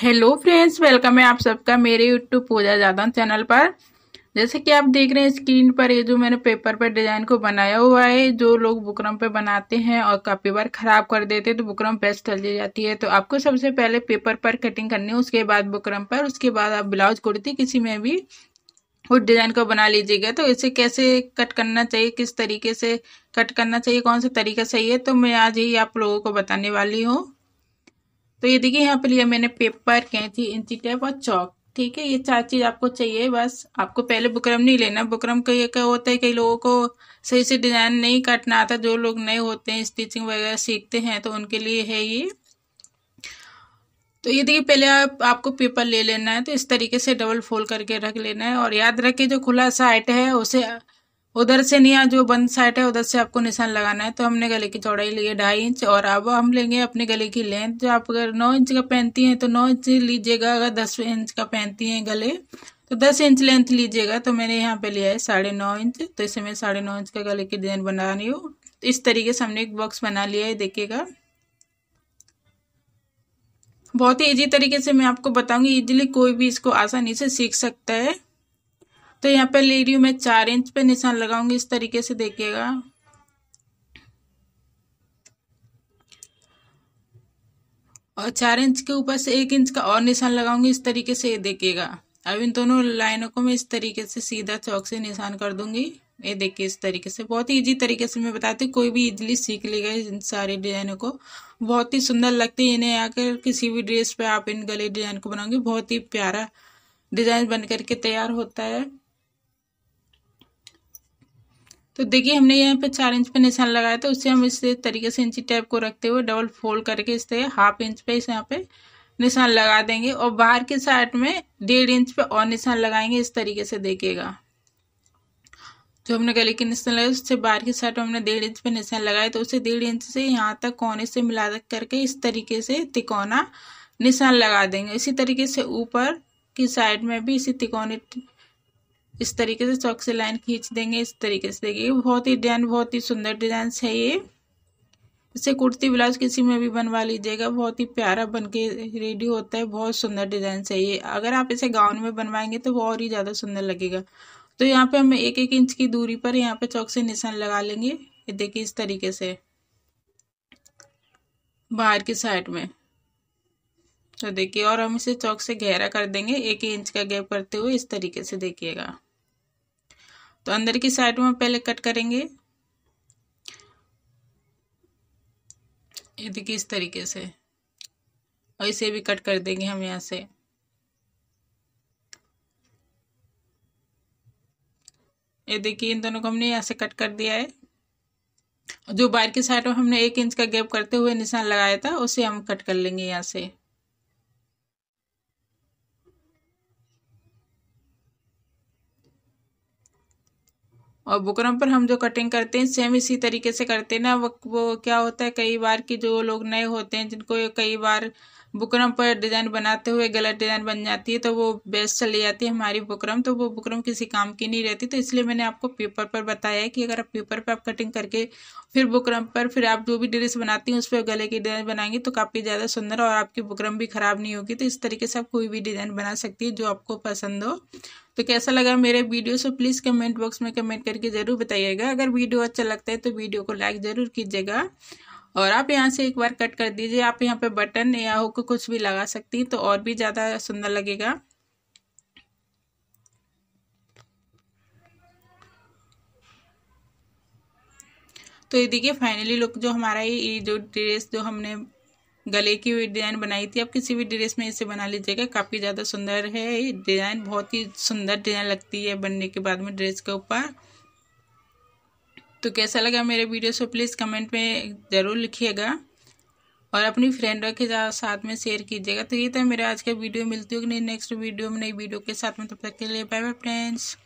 hello friends welcome है आप सबका मेरे यूट्यूब पूजा जादन चैनल पर जैसे कि आप देख रहे हैं स्क्रीन पर ये जो मैंने पेपर पर डिजाइन को बनाया हुआ है जो लोग बुकरम पे बनाते हैं और काफ़ी बार ख़राब कर देते हैं तो बुकरम पेस्ट चल जाती है तो आपको सबसे पहले पेपर पर कटिंग करनी है उसके बाद बुकरम पर उसके बाद आप ब्लाउज कुर्ती किसी में भी उस डिज़ाइन को बना लीजिएगा तो इसे कैसे कट करना चाहिए किस तरीके से कट करना चाहिए कौन सा तरीका सही है तो मैं आज ही आप लोगों को बताने वाली हूँ तो ये देखिए यहाँ पे लिया मैंने पेपर कैंची इंची टेप और चौक ठीक है ये चार चीज आपको चाहिए बस आपको पहले बुकरम नहीं लेना बुकरम का ये क्या होता है कई लोगों को सही से डिजाइन नहीं काटना आता जो लोग नए होते हैं स्टिचिंग वगैरह सीखते हैं तो उनके लिए है ये तो ये देखिए पहले आप आपको पेपर ले लेना है तो इस तरीके से डबल फोल्ड करके रख लेना है और याद रखिए जो खुला साइट है उसे उधर से नहीं जो बंद साइड है उधर से आपको निशान लगाना है तो हमने गले की चौड़ाई ली है ढाई इंच और अब हम लेंगे अपने गले की लेंथ जो आप अगर नौ इंच का पहनती हैं तो नौ इंच लीजिएगा अगर दस इंच का पहनती हैं गले तो दस इंच लेंथ लीजिएगा तो मैंने यहाँ पे लिया है साढ़े नौ इंच तो इसे मैं साढ़े नौ इंच का गले की डिजाइन बना रही हूँ तो इस तरीके से हमने एक बॉक्स बना लिया है देखिएगा बहुत ही इजी तरीके से मैं आपको बताऊंगी इजिली कोई भी इसको आसानी से सीख सकता है तो यहाँ पे ले रही हूँ मैं चार इंच पे निशान लगाऊंगी इस तरीके से देखिएगा और चार इंच के ऊपर से एक इंच का और निशान लगाऊंगी इस तरीके से ये देखिएगा अब इन दोनों लाइनों को मैं इस तरीके से सीधा चौक से निशान कर दूंगी ये देखिए इस तरीके से बहुत ही इजी तरीके से मैं बताती हूँ कोई भी इजीली सीख लेगा इन सारे डिजाइनों को बहुत ही सुंदर लगती है इन्हें आकर किसी भी ड्रेस पे आप इन गले डिजाइन को बनाऊंगी बहुत ही प्यारा डिजाइन बन करके तैयार होता है तो देखिए हमने यहाँ पे चार इंच पे निशान लगाया था उससे हम इस तरीके से इंची टैप को रखते हुए डबल फोल्ड करके इस तरह हाफ इंच पे इस यहाँ पे निशान लगा देंगे और बाहर के साइड में डेढ़ इंच पे और निशान लगाएंगे इस तरीके से देखिएगा जो हमने गले के निशान लगाए उससे बाहर के साइड हमने डेढ़ इंच पे निशान लगाए तो उसे डेढ़ इंच से यहाँ तक कोने से मिला करके इस तरीके से तिकोना निशान लगा देंगे इसी तरीके से ऊपर की साइड में भी इसी तिकोने इस तरीके से चौक से लाइन खींच देंगे इस तरीके से देखिए बहुत ही डिजाइन बहुत ही सुंदर डिजाइन है ये इसे कुर्ती ब्लाउज किसी में भी बनवा लीजिएगा बहुत ही प्यारा बन के रेडी होता है बहुत सुंदर डिजाइन है ये अगर आप इसे गाउन में बनवाएंगे तो और ही ज़्यादा सुंदर लगेगा तो यहाँ पे हम एक एक इंच की दूरी पर यहाँ पे चौक से निशान लगा लेंगे ये देखिए इस तरीके से बाहर की साइड में तो देखिए और हम इसे चौक से गहरा कर देंगे एक इंच का गैप करते हुए इस तरीके से देखिएगा तो अंदर की साइड में पहले कट करेंगे ये देखिए इस तरीके से और इसे भी कट कर देंगे हम यहाँ से ये देखिए इन दोनों को हमने यहाँ से कट कर दिया है जो बाहर की साइड में हमने एक इंच का गैप करते हुए निशान लगाया था उसे हम कट कर लेंगे यहाँ से और बुकरम पर हम जो कटिंग करते हैं सेम इसी तरीके से करते हैं ना वो, वो क्या होता है कई बार कि जो लोग नए होते हैं जिनको कई बार बुकरम पर डिज़ाइन बनाते हुए गलत डिज़ाइन बन जाती है तो वो बेस्ट चली जाती है हमारी बुकरम तो वो बुकरम किसी काम की नहीं रहती तो इसलिए मैंने आपको पेपर पर बताया है कि अगर आप पेपर पर आप कटिंग करके फिर बुकरम पर फिर आप जो भी ड्रेस बनाती हैं उस पर गले की डिज़ाइन बनाएंगे तो काफ़ी ज़्यादा सुंदर और आपकी बुकरम भी ख़राब नहीं होगी तो इस तरीके से आप कोई भी डिज़ाइन बना सकती है जो आपको पसंद हो तो कैसा लगा मेरे video so please comment box में कमेंट करके ज़रूर बताइएगा अगर वीडियो अच्छा लगता है तो वीडियो को लाइक ज़रूर कीजिएगा और आप यहाँ से एक बार कट कर दीजिए आप यहाँ पे बटन या हुक कुछ भी लगा सकती हैं तो और भी ज़्यादा सुंदर लगेगा तो ये देखिए फाइनली लुक जो हमारा ये जो ड्रेस जो हमने गले की हुई डिज़ाइन बनाई थी आप किसी भी ड्रेस में इसे बना लीजिएगा काफ़ी ज़्यादा सुंदर है ये डिज़ाइन बहुत ही सुंदर डिज़ाइन लगती है बनने के बाद में ड्रेस के ऊपर तो कैसा लगा मेरे वीडियो सो प्लीज़ कमेंट में ज़रूर लिखिएगा और अपनी फ्रेंडों के साथ में शेयर कीजिएगा तो ये था मेरा आज का वीडियो मिलती होगी नेक्स्ट वीडियो में नई वीडियो के साथ में तब तो तक के लिए बाय बाय फ्रेंड्स